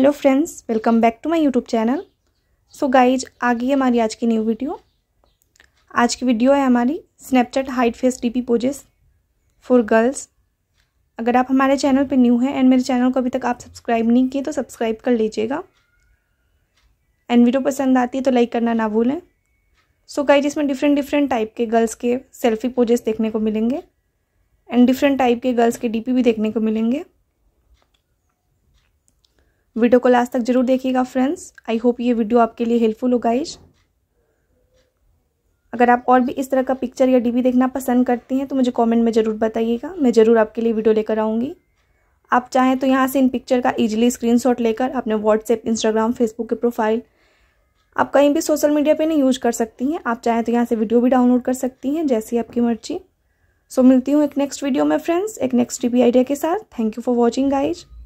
hello friends welcome back to my YouTube channel so guys आ गई हमारी आज की न्यू वीडियो आज की वीडियो है हमारी Snapchat hide face P poses for girls अगर आप हमारे चैनल पे न्यू हैं एंड मेरे चैनल को अभी तक आप सब्सक्राइब नहीं किए तो सब्सक्राइब कर लीजिएगा एंड वीडियो पसंद आती है तो लाइक करना ना भूलें सो गाइज इसमें डिफरेंट डिफरेंट टाइप के गर्ल्स के सेल्फी पोजेस देखने को मिलेंगे एंड डिफरेंट टाइप के गर्ल्स के डी भी देखने को मिलेंगे वीडियो को लास्ट तक जरूर देखिएगा फ्रेंड्स आई होप ये वीडियो आपके लिए हेल्पफुल होगा इस अगर आप और भी इस तरह का पिक्चर या डीबी देखना पसंद करती हैं तो मुझे कमेंट में ज़रूर बताइएगा मैं ज़रूर आपके लिए वीडियो लेकर आऊँगी आप चाहें तो यहाँ से इन पिक्चर का इजीली स्क्रीनशॉट लेकर अपने व्हाट्सएप इंस्टाग्राम फेसबुक के प्रोफाइल आप कहीं भी सोशल मीडिया पे नहीं यूज कर सकती हैं आप चाहें तो यहाँ से वीडियो भी डाउनलोड कर सकती हैं जैसी आपकी मर्जी सो मिलती हूँ एक नेक्स्ट वीडियो में फ्रेंड्स एक नेक्स्ट टीवी आइडिया के साथ thank you for watching guys